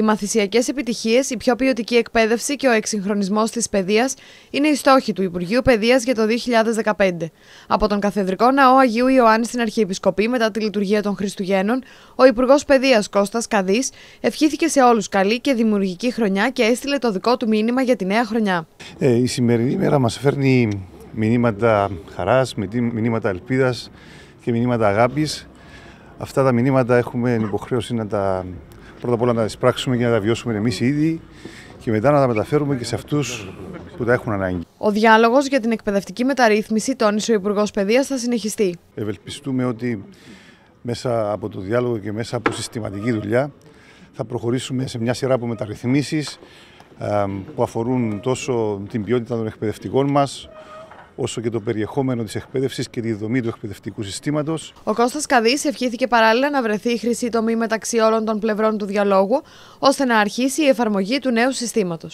Οι μαθησιακές επιτυχίες, η πιο ποιοτική εκπαίδευση και ο εξυγχρονισμός της παιδείας είναι οι στόχοι του Υπουργείου Παιδείας για το 2015. Από τον Καθεδρικό Ναό Αγίου Ιωάννη στην Αρχιεπισκοπή μετά τη λειτουργία των Χριστουγέννων, ο Υπουργός Παιδείας Κώστας Καδής ευχήθηκε σε όλους καλή και δημιουργική χρονιά και έστειλε το δικό του μήνυμα για τη νέα χρονιά. Ε, η σημερινή μέρα μας φέρνει μηνύματα χαράς, μηνύματα ελπίδας και μηνύματα αγάπης. Αυτά τα μηνύματα έχουμε υποχρέωση να τα πρώτα απ' όλα να τα εισπράξουμε και να τα βιώσουμε εμείς οι ίδιοι και μετά να τα μεταφέρουμε και σε αυτούς που τα έχουν ανάγκη. Ο διάλογος για την εκπαιδευτική μεταρρύθμιση, τόνισε ο Υπουργός Παιδείας, θα συνεχιστεί. Ευελπιστούμε ότι μέσα από το διάλογο και μέσα από συστηματική δουλειά θα προχωρήσουμε σε μια σειρά από μεταρρυθμίσεις ε, που αφορούν τόσο την ποιότητα των εκπαιδευτικών μας, όσο και το περιεχόμενο της εκπαίδευσης και τη δομή του εκπαιδευτικού συστήματος. Ο Κώστας Καδής ευχήθηκε παράλληλα να βρεθεί η χρυσή τομή μεταξύ όλων των πλευρών του διαλόγου, ώστε να αρχίσει η εφαρμογή του νέου συστήματος.